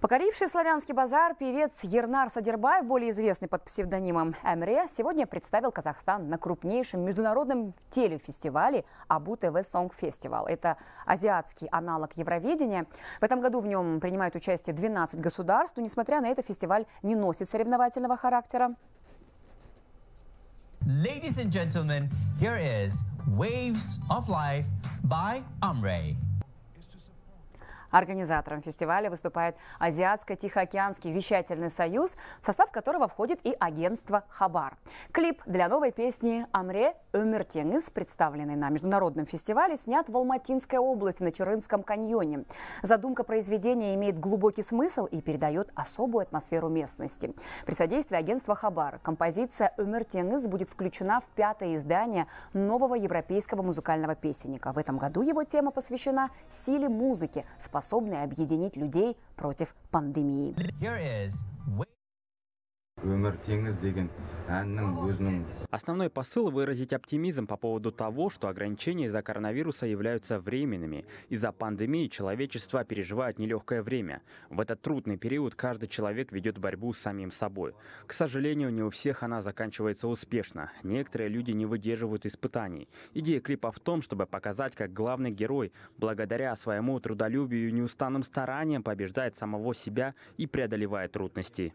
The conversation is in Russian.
Покоривший славянский базар певец Ернар Садербаев, более известный под псевдонимом Эмре, сегодня представил Казахстан на крупнейшем международном телефестивале Абу ТВ Сонг Фестивал. Это азиатский аналог Евровидения. В этом году в нем принимают участие 12 государств. Но, несмотря на это, фестиваль не носит соревновательного характера. Ladies and gentlemen, here is Waves of Life by Amre. Организатором фестиваля выступает Азиатско-Тихоокеанский вещательный союз, в состав которого входит и агентство «Хабар». Клип для новой песни «Амре Өмертенгис», представленный на международном фестивале, снят в Алматинской области на Чурынском каньоне. Задумка произведения имеет глубокий смысл и передает особую атмосферу местности. При содействии агентства «Хабар» композиция «Өмертенгис» будет включена в пятое издание нового европейского музыкального песенника. В этом году его тема посвящена силе музыки, способности способные объединить людей против пандемии. Основной посыл – выразить оптимизм по поводу того, что ограничения из-за коронавируса являются временными. Из-за пандемии человечество переживает нелегкое время. В этот трудный период каждый человек ведет борьбу с самим собой. К сожалению, не у всех она заканчивается успешно. Некоторые люди не выдерживают испытаний. Идея клипа в том, чтобы показать, как главный герой, благодаря своему трудолюбию и неустанным стараниям, побеждает самого себя и преодолевает трудности.